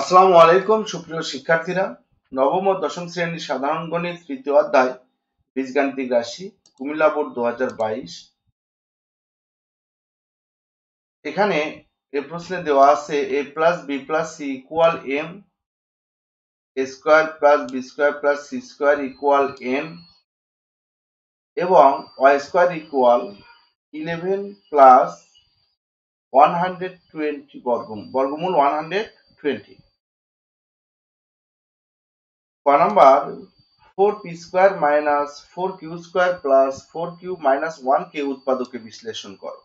আসসালামু আলাইকুম সুপ্রিয় শিক্ষার্থীরা নবম ও দশম শ্রেণীর সাধারণ গণিত তৃতীয় অধ্যায় বীজগাণিতিক রাশি কুমিল্লা বোর্ড দু এখানে এ প্রশ্নে দেওয়া আছে A plus B plus C equal M A square plus B square plus C square equal M এবং Y square equal eleven plus one hundred twenty বর্গমূল বর্গমূল one hundred twenty number four P square minus 4q Q square plus four Q উৎপাদকে বিশ্লেষণ করো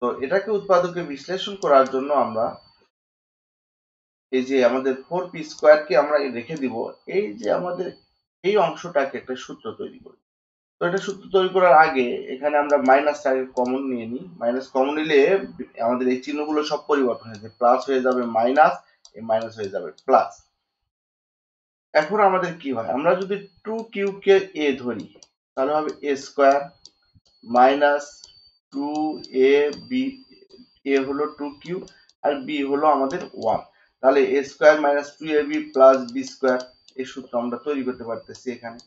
তো এটাকে উৎপাদকে বিশ্লেষণ করার জন্য আমরা এই যে আমাদের ফোর পি স্কোয়ারকে আমরা রেখে দিব এই যে আমাদের এই অংশটাকে একটা সূত্র তৈরি করি তো এটা সূত্র তৈরি করার আগে এখানে আমরা মাইনাসটাকে কমন নিয়ে নিই মাইনাস কমন নিলে আমাদের এই চিহ্নগুলো সব পরিবর্তন হয়ে যাবে প্লাস হয়ে যাবে মাইনাস এই মাইনাস হয়ে যাবে প্লাস এখন আমাদের কি হয় আমরা যদি টু কিউ কে এ ধরি তাহলে হবে A square minus two A B A হলো টু কিউ আর বি হলো আমাদের ওয়ান তাহলে A square minus two A B plus B square এই সূত্র আমরা তৈরি করতে পারতেছি এখানে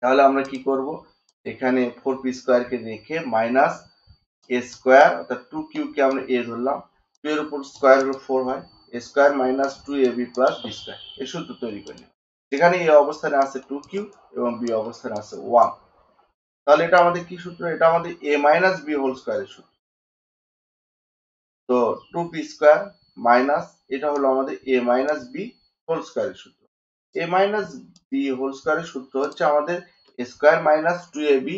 তাহলে আমরা কি করব এখানে ফোর পি স্কোয়ারকে রেখে মাইনাস এ স্কোয়ার অর্থাৎ টু কিউবকে আমরা এ ধরলাম এর উপর স্কয়ার রুট ফোর হয় square minus two A B plus B square এই সূত্র তৈরি করি সেখানে এই অবস্থানে আছে টু কিউ এবং বি অবস্থানে আছে ওয়ান তাহলে এটা আমাদের কি সূত্র এটা আমাদের এ মাইনাস বি হোল এর সূত্র তো টু পি স্কোয়ার মাইনাস এটা হলো আমাদের এ মাইনাস বি হোল এর সূত্র এ মাইনাস বি হোল এর সূত্র হচ্ছে আমাদের square minus two A B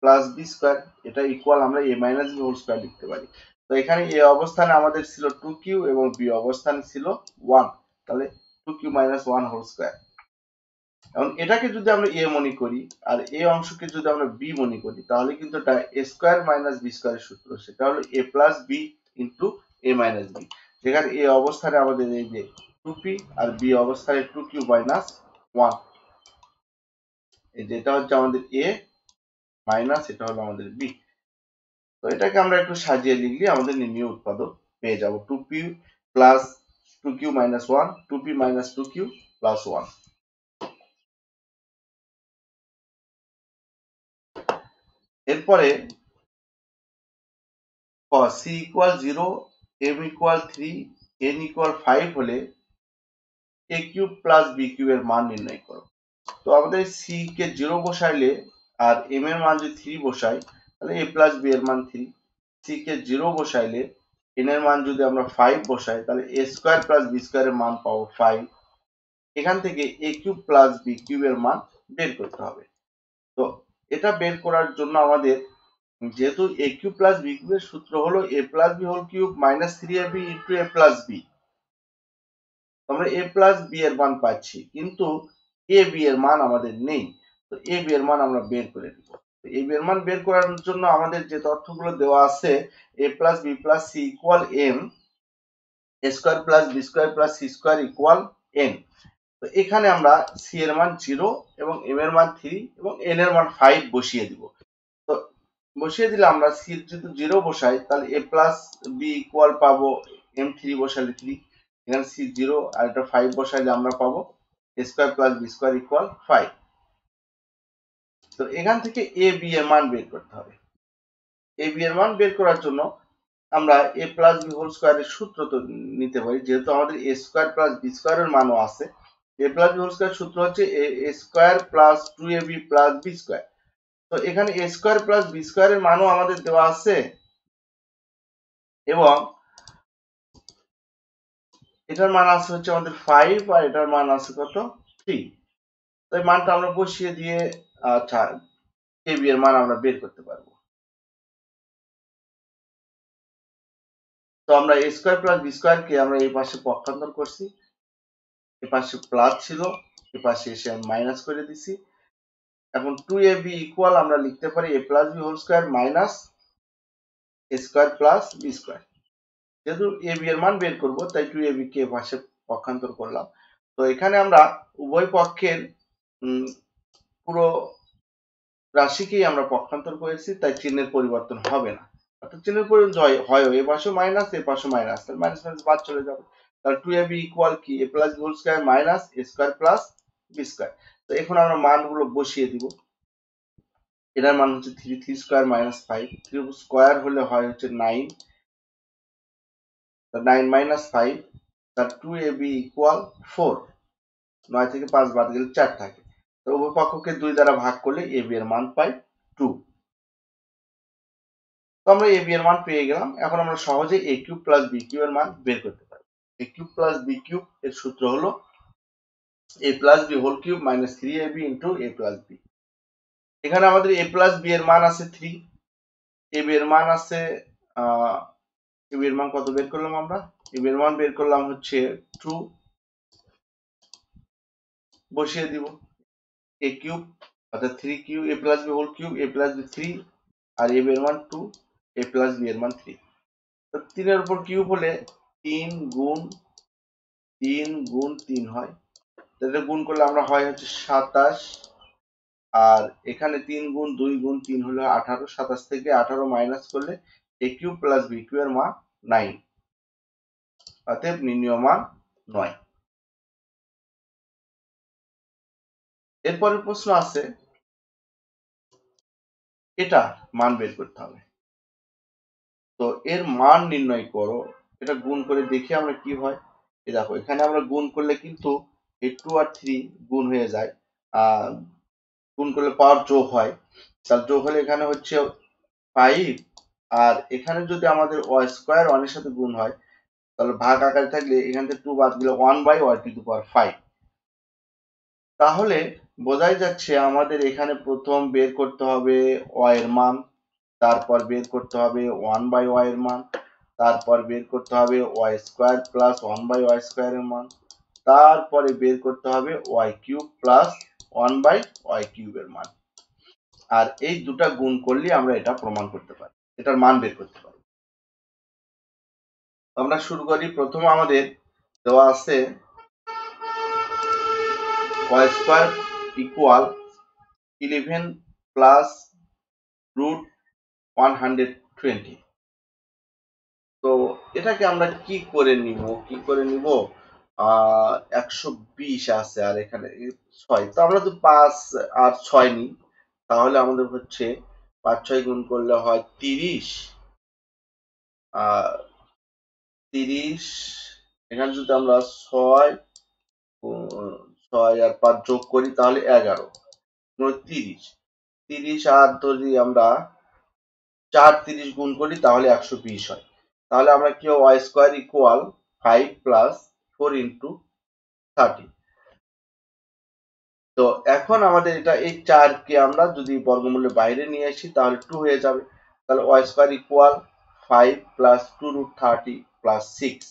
plus B square এটা ইকুয়াল আমরা A minus B whole square লিখতে পারি এখানে এ অবস্থানে আমাদের ছিল টু কিউ এবং বি অবস্থান ছিল ওয়ান তাহলে two Q minus one whole square এখন এটাকে যদি আমরা এ মনে করি আর এ অংশকে যদি আমরা বি মনে করি তাহলে কিন্তু এটা এ স্কোয়ার মাইনাস বি স্কোয়ারের সূত্র সেটা হলো A plus B into A minus B যেখানে এ অবস্থানে আমাদের এই যে টু পি আর বি অবস্থানে টু কিউ মাইনাস ওয়ান যেটা হচ্ছে আমাদের এ মাইনাস এটা হলো আমাদের বি তো এটাকে আমরা একটু সাজিয়ে লিখলে আমাদের নিম্নীয় উৎপাদক পেয়ে যাব two P plus two Q minus one two P minus two Q plus one এরপরে C equal zero M equal three N equal five হলে A cube plus B cube এর মান নির্ণয় করো তো আমাদের সি কে জিরো বসাইলে আর এম এর মান যদি থ্রি বসাই তাহলে এ প্লাস বি এর মান থ্রি সি কে জিরো বসাইলে এন এর মান যদি আমরা ফাইভ বসাই তাহলে এ স্কোয়ার প্লাস বি এর মান পাবো ফাইভ এখান থেকে এ কিউব প্লাস বি এর মান বের করতে হবে তো এটা বের করার জন্য আমাদের যেহেতু এ কিউব প্লাস বি কিউবের সূত্র হলো A plus B whole cube minus three A B into A plus B আমরা এ প্লাস বি এর মান পাচ্ছি কিন্তু এ বি এর মান আমাদের নেই তো এ বি এর মান আমরা বের করে নিব এই এর মান বের করার জন্য আমাদের যে তথ্যগুলো দেওয়া আছে A plus B plus C equal M square plus B square plus C square equal N তো এখানে আমরা সি এর মান জিরো এবং এম এর মান থ্রি এবং এন এর মান ফাইভ বসিয়ে দিব তো বসিয়ে দিলে আমরা সি যদি জিরো বসাই তাহলে এ প্লাস বি ইকুয়াল পাবো এম থ্রি বসালে থ্রি এখানে সি জিরো আর এটা ফাইভ বসাইলে আমরা পাবো square plus B square equal five তো এখান থেকে এ বি এর মান বের করতে হবে এ বি এর মান বের করার জন্য আমরা এ প্লাস বি হোল স্কোয়ারের সূত্র তো নিতে পারি যেহেতু আমাদের এ স্কোয়ার প্লাস বি স্কোয়ারের মানও আছে A plus B whole square সূত্র হচ্ছে A square plus two A B plus B square তো এখানে এ স্কোয়ার প্লাস বি স্কোয়ারের মানও আমাদের দেওয়া আছে এবং এটার মান আছে হচ্ছে আমাদের ফাইভ আর এটার মান আছে কত থ্রি তো এই মানটা আমরা বসিয়ে দিয়ে আচ্ছা কেবি এর মান আমরা বের করতে পারবো তো আমরা A square plus B square কে আমরা এই পাশে পক্ষান্তর করছি এ পাশে প্লাস ছিল এ পাশে এসে আমি মাইনাস করে দিছি এখন টু এ বি ইকুয়াল আমরা লিখতে পারি A plus B whole square minus A square plus B square যেহেতু এ বি এর মান বের করবো তাই টু এ বি কে পাশে পক্ষান্তর করলাম তো এখানে আমরা উভয় পক্ষের পুরো রাশিকেই আমরা পক্ষান্তর করেছি তাই চিহ্নের পরিবর্তন হবে না অর্থাৎ চিহ্নের পরিবর্তন হয় হয় এ পাশে মাইনাস এ পাশে মাইনাস তাহলে মাইনাস মাইনাস বাদ চলে যাবে তাহলে টু এবি ইকুয়াল কি A plus whole square minus A square plus B square তো এখন আমরা মানগুলো বসিয়ে দিব এটার মান হচ্ছে three three square minus five three square হলে হয় হচ্ছে নাইন নাইন মাইনাস ফাইভ তার two A B equal four নয় থেকে পাঁচ বাদ গেলে চার থাকে তো দুই দ্বারা ভাগ করলে এবি এর মান পাই টু তো আমরা এবি এর মান পেয়ে গেলাম এখন আমরা সহজে A cube plus B cube এর মান বের করতে পারি A cube plus B cube এর সূত্র হলো A plus B whole cube minus three A B B into A plus B এখানে আমাদের এ প্লাস বি এর মান আছে থ্রি এবি এর মান আছে এবি এর মান কত বের করলাম আমরা এবি এর মান বের করলাম হচ্ছে টু বসিয়ে দিব এ কিউব অর্থাৎ three cube A plus B whole cube A plus B three আর এ এর মান টু এ প্লাস বি এর মান থ্রি তো এর উপর কিউব হলে তিন গুণ তিন গুণ তিন হয় তাহলে গুণ করলে আমরা হয় হচ্ছে সাতাশ আর এখানে তিন গুণ দুই গুণ তিন হলো আঠারো সাতাশ থেকে আঠারো মাইনাস করলে A cube plus B cube এর মান নাইন অতএব নির্ণীয় মান নয় এরপরের প্রশ্ন আছে এটা মান বের করতে হবে তো এর মান নির্ণয় করো এটা গুণ করে দেখি আমরা কি হয় এ দেখো এখানে আমরা গুণ করলে কিন্তু টু আর থ্রি গুণ হয়ে যায় গুণ করলে পাওয়ার যোগ হয় তার যোগ হলে এখানে হচ্ছে ফাইভ আর এখানে যদি আমাদের ওয়াই স্কোয়ার ওয়ানের সাথে গুণ হয় তাহলে ভাগ আকারে থাকলে এখান থেকে টু বাদ গেলে one by Y to to power five তাহলে বোঝাই যাচ্ছে আমাদের এখানে প্রথম বের করতে হবে এর মান তারপর বের করতে হবে ওয়ান বাই এর মান তারপর বের করতে হবে Y square plus one by Y এর মান তারপরে বের করতে হবে Y cube plus one by Y এর মান আর এই দুটা গুণ করলে আমরা এটা প্রমাণ করতে পারি এটার মান বের করতে পারি আমরা শুরু করি প্রথমে আমাদের দেওয়া আছে Y square equal 11 plus root 120 তো এটাকে আমরা কি করে নিব কি করে নিব একশো বিশ আছে আর এখানে ছয় তো আমরা তো পাঁচ আর ছয় নিই তাহলে আমাদের হচ্ছে পাঁচ ছয় গুণ করলে হয় তিরিশ তিরিশ এখানে যদি আমরা ছয় ছয় আর পাঁচ যোগ করি তাহলে এগারো মানে তিরিশ তিরিশ আর যদি আমরা চার তিরিশ গুণ করি তাহলে একশো বিশ হয় তাহলে আমরা কি Y square equal five plus four into thirty তো এখন আমাদের এটা এই চারকে আমরা যদি বর্গমূলের বাইরে নিয়ে আসি তাহলে টু হয়ে যাবে তাহলে Y square equal five plus two root thirty plus six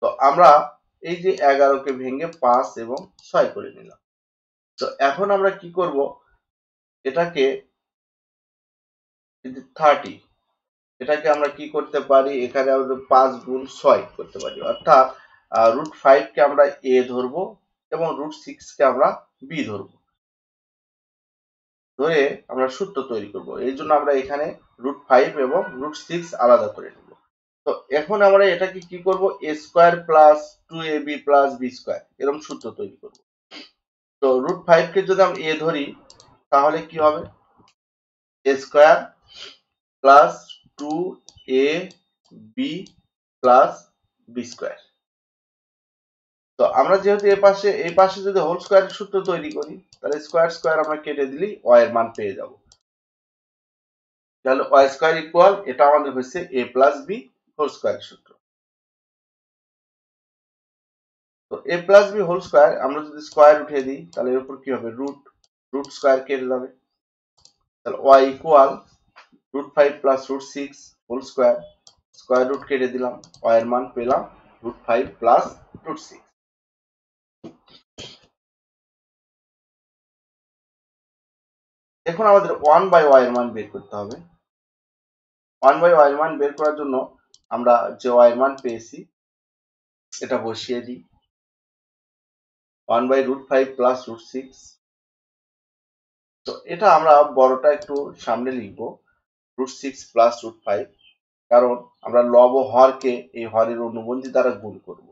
তো আমরা এই যে এগারোকে ভেঙে পাঁচ এবং ছয় করে নিলাম তো এখন আমরা কি করব এটাকে থার্টি এটাকে আমরা কি করতে পারি এখানে আমাদের পাঁচ গুণ ছয় করতে পারি অর্থাৎ রুট ফাইভ কে আমরা এ ধরব এবং রুট সিক্স কে আমরা বি ধরব ধরে আমরা সূত্র তৈরি করব এই জন্য আমরা এখানে রুট ফাইভ এবং রুট সিক্স আলাদা করে নেব তো এখন আমরা এটাকে কি করব a square plus two A B plus B square এরকম সূত্র তৈরি করব তো রুট কে যদি আমি a ধরি তাহলে কি হবে a square plus two A B plus B square তো আমরা যেহেতু এ পাশে এই পাশে যদি হোল স্কোয়ারের সূত্র তৈরি করি তাহলে স্কোয়ার স্কোয়ার আমরা কেটে দিলি ও এর মান পেয়ে যাব তাহলে ও স্কোয়ার ইকুয়াল এটা আমাদের হচ্ছে A plus B whole square সূত্র তো A plus B whole square আমরা যদি স্কোয়ার উঠিয়ে দিই তাহলে এর উপর কি হবে রুট রুট স্কোয়ার কেটে যাবে তাহলে Y equal root five plus root six whole square square root কেটে দিলাম ওয়াই এর মান পেলাম root five plus root six এখন আমাদের ওয়ান বাই ওয়াই এর মান বের করতে হবে ওয়ান বাই ওয়াই এর মান বের করার জন্য আমরা যে ওয়াই মান পেয়েছি এটা বসিয়ে দিই one by root five plus root six তো এটা আমরা বড়টা একটু সামনে লিখবো root six plus root five কারণ আমরা লব হরকে এই হরের অনুবন্ধী দ্বারা গুণ করব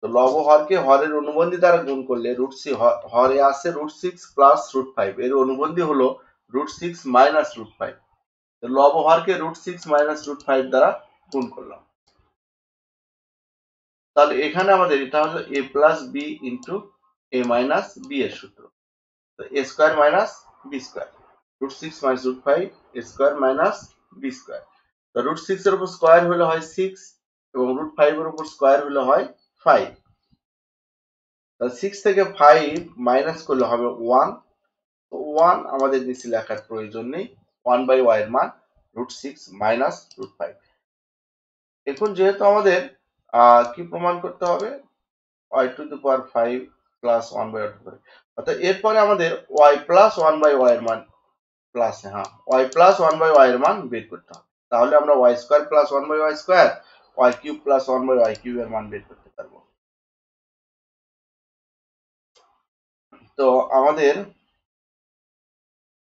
তো লব হরকে হরের অনুবন্ধী দ্বারা গুণ করলে রুট সি হরে আসে root six plus root five এর অনুবন্ধী হলো root six minus root five লব হরকে root six minus root five দ্বারা গুণ করলাম তাহলে এখানে আমাদের এটা হলো A plus B into A minus B এর সূত্র A square minus B square root six minus root five A square minus B square তো রুট সিক্স এর উপর স্কোয়ার হলে হয় সিক্স এবং রুট ফাইভ এর উপর স্কোয়ার হলে হয় ফাইভ সিক্স থেকে ফাইভ মাইনাস করলে হবে ওয়ান ওয়ান আমাদের নিচে লেখার প্রয়োজন নেই ওয়ান বাই ওয়াই এর মান root six minus root five এখন যেহেতু আমাদের কি প্রমাণ করতে হবে Y to the power five plus one by one অর্থাৎ এরপরে আমাদের Y plus one by Y এর মান প্লাস হ্যাঁ Y plus one by Y এর মান বের করতে হবে তাহলে আমরা Y square plus one by Y square Y cube plus one by Y cube এর মান বের করতে পারবো তো আমাদের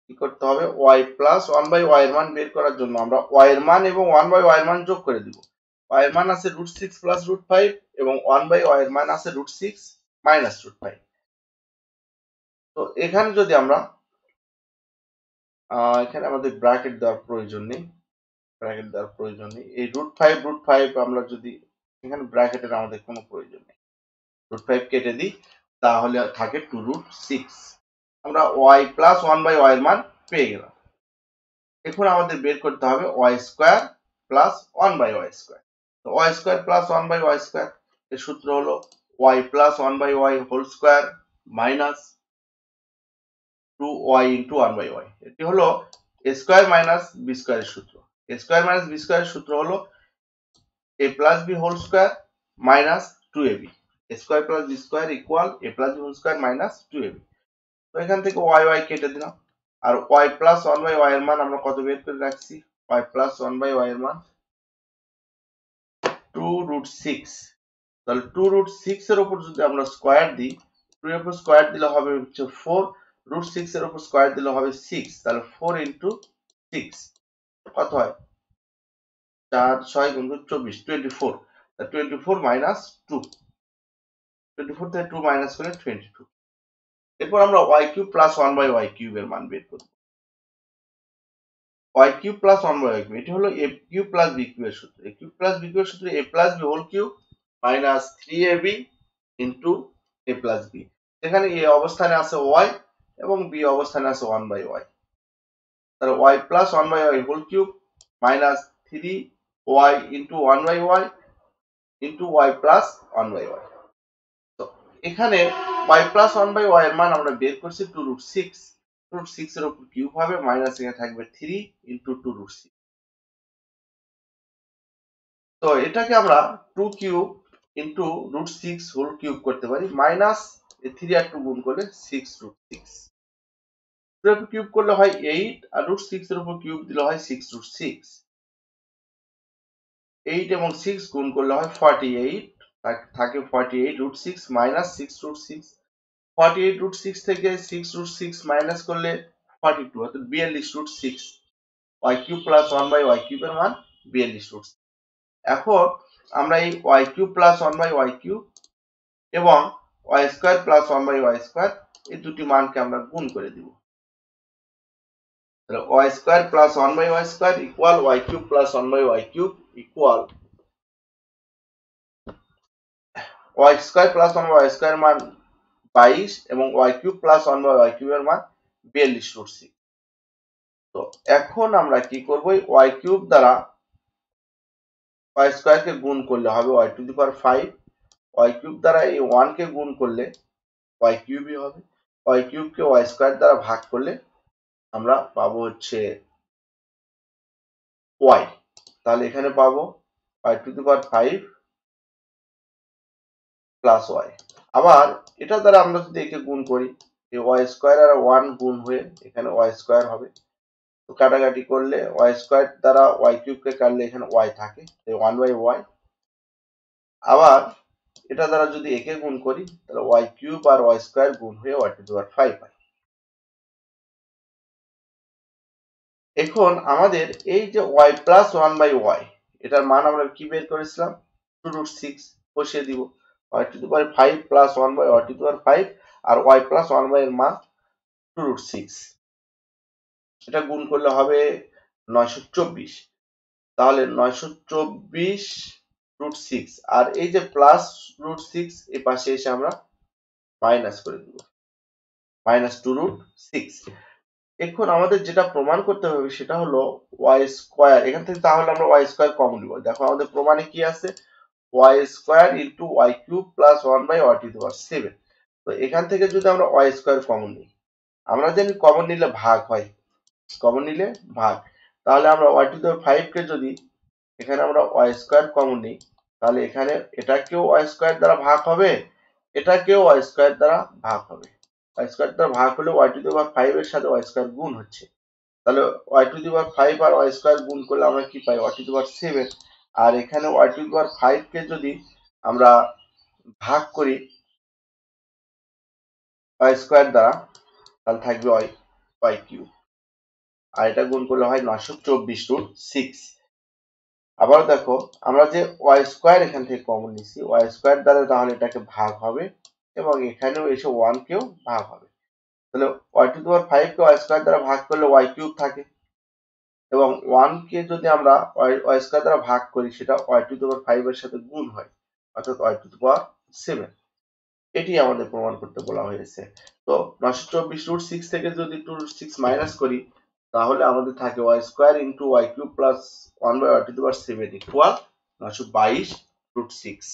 কি করতে হবে Y plus one by Y এর মান বের করার জন্য আমরা ওয়াই এর মান এবং ওয়ান বাই ওয়াই এর মান যোগ করে দিব ওয়াই এর মান আছে root six plus root five এবং ওয়ান বাই ওয়াই এর মান আছে root six minus root five তো এখানে যদি আমরা এখানে আমাদের ব্র্যাকেট দেওয়ার প্রয়োজন নেই ব্র্যাকেট দেওয়ার প্রয়োজন নেই এই রুট ফাইভ রুট ফাইভ আমরা যদি এখানে ব্র্যাকেটের আমাদের কোনো প্রয়োজন নেই রুট ফাইভ কেটে দিই তাহলে থাকে টু রুট সিক্স আমরা Y plus one by Y মান পেয়ে গেলাম এখন আমাদের বের করতে হবে Y square plus one by Y square তো Y square plus one by Y square এর সূত্র হলো Y plus one by Y whole square minus two Y into one by Y এটি হলো এ স্কোয়ার মাইনাস বি স্কোয়ারের সূত্র A square minus B স্কোয়ারের সূত্র হলো A plus B whole square minus two A B square plus B square equal A plus B whole square minus two A B তো এখান থেকে ওয়াই ওয়াই কেটে দিলাম আর Y plus one by Y এর মান আমরা কত বের করে রাখছি Y plus one by Y এর মান টু রুট সিক্স তাহলে টু রুট সিক্স এর উপর যদি আমরা স্কোয়ার দিই টু এর উপর স্কোয়ার দিলে হবে হচ্ছে ফোর রুট সিক্স এর উপর স্কোয়ার দিলে হবে সিক্স তাহলে ফোর ইন্টু সিক্স কত হয় চার ছয় গুণ চব্বিশ twenty four twenty four minus two twenty four থেকে টু মাইনাস করে টোয়েন্টি টু এরপর আমরা Y cube plus one by Y কিউবের মান বের করবো Y cube plus one by cube এটি হলো A cube plus B cube এর সূত্র A cube plus B cube এর সূত্রে A plus B whole cube minus three A B into A plus B এখানে এ অবস্থানে আছে ওয়াই এবং বি অবস্থানে আছে ওয়ান বাই ওয়াই তাহলে Y plus one by Y whole cube minus three Y into one by Y into Y plus one by Y তো এখানে Y plus one by Y এর মান আমরা বের করছি two root six root six এর উপর কিউব হবে মাইনাস এখানে থাকবে three into two root six তো এটাকে আমরা two cube into root six whole cube করতে পারি মাইনাস থ্রি আর টু গুণ করলে সিক্স রুট সিক্স এর কিউব করলে হয় এইট আর রুট সিক্স এর উপর কিউব দিলে হয় সিক্স রুট সিক্স এইট এবং সিক্স গুণ করলে হয় ফর্টি এইট থাকে forty eight root six minus six root six forty eight root six থেকে সিক্স রুট সিক্স মাইনাস করলে ফর্টি টু অর্থাৎ বিয়াল্লিশ root six Y cube plus one by Y কিউবের মান বিয়াল্লিশ রুট এখন আমরা এই Y cube plus one by Y cube এবং Y square plus one by Y square এই দুটি মানকে আমরা গুণ করে দিব তাহলে Y square plus one by Y square equal Y cube plus one by Y cube equal Y square plus one by Y square মান বাইশ এবং Y cube plus one by Y কিউবের মান বিয়াল্লিশ রুট তো এখন আমরা কি করবো ওয়াই কিউব দ্বারা ওয়াই স্কোয়ারকে গুণ করলে হবে Y to the power five Y cube দ্বারা এই ওয়ানকে গুণ করলে ওয়াই কিউবই হবে ওয়াই কিউবকে ওয়াই স্কোয়ার দ্বারা ভাগ করলে আমরা পাবো হচ্ছে ওয়াই তাহলে এখানে পাবো Y to the power five plus Y আবার এটা দ্বারা আমরা যদি একে গুণ করি যে ওয়াই স্কোয়ার আর ওয়ান গুণ হয়ে এখানে ওয়াই স্কোয়ার হবে তো কাটাকাটি করলে ওয়াই স্কোয়ার দ্বারা ওয়াই কিউবকে কাটলে এখানে ওয়াই থাকে তাই ওয়ান বাই ওয়াই আবার এটা দ্বারা যদি একে গুণ করি তাহলে ওয়াই কিউব আর ওয়াই স্কোয়ার গুণ হয়ে ওয়াই টু পাওয়ার ফাইভ হয় এখন আমাদের এই যে Y plus one by Y এটার মান আমরা কি বের করেছিলাম টু রুট সিক্স বসিয়ে দিব y to the power five plus one by y to the power ফাইভ আর ওয়াই প্লাস ওয়ান বাই এর মান টু রুট সিক্স এটা গুণ করলে হবে নয়শো চব্বিশ তাহলে নয়শো চব্বিশ রুট সিক্স আর এই যে প্লাস রুট সিক্স এই পাশে এসে আমরা মাইনাস করে দেব মাইনাস টু রুট সিক্স এখন আমাদের যেটা প্রমাণ করতে হবে সেটা হলো ওয়াই স্কয়ার এখান থেকে তাহলে আমরা ওয়াই স্কয়ার কম নিব দেখো আমাদের প্রমাণে কি আছে Y square into Y cube plus one by Y to দেওয়ার সেভেন তো এখান থেকে যদি আমরা ওয়াই স্কয়ার কমন নিই আমরা জানি কমন নিলে ভাগ হয় কমন নিলে ভাগ তাহলে আমরা ওয়াই টু দেওয়ার ফাইভকে যদি এখানে আমরা ওয়াই স্কোয়ার কমন নিই তাহলে এখানে এটাকেও ওয়াই স্কয়ার দ্বারা ভাগ হবে এটাকেও ওয়াই স্কোয়ার দ্বারা ভাগ হবে ওয়াই স্কোয়ার দ্বারা ভাগ হলে Y to the power five এর সাথে ওয়াই স্কোয়ার গুণ হচ্ছে তাহলে Y to the power five আর ওয়াই স্কোয়ার গুণ করলে আমরা কি পাই Y to the power seven আর এখানে ওয়াই টু পাওয়ার কে যদি আমরা ভাগ করি ওয়াই স্কোয়ার দ্বারা তাহলে থাকবে ওয়াই কিউ আর এটা গুণ করলে হয় নয়শো চব্বিশ রুট সিক্স আবার দেখো আমরা যে ওয়াই স্কোয়ার এখান থেকে কমন নিচ্ছি ওয়াই স্কোয়ার দ্বারা তাহলে এটাকে ভাগ হবে এবং এখানেও এসে ওয়ান কেও ভাগ হবে তাহলে ওয়াই টু পাওয়ার ফাইভকে ওয়াই স্কোয়ার দ্বারা ভাগ করলে ওয়াই কিউব থাকে এবং ওয়ান কে যদি আমরা ওয়াই স্কোয়ার দ্বারা ভাগ করি সেটা ওয়াই টু পাওয়ার এর সাথে গুণ হয় অর্থাৎ ওয়াই টু পাওয়ার সেভেন এটি আমাদের প্রমাণ করতে বলা হয়েছে তো নশো চব্বিশ রুট সিক্স থেকে যদি টু রুট সিক্স মাইনাস করি তাহলে আমাদের থাকে Y square into Y cube plus one by Y to power seven equal নশো বাইশ রুট সিক্স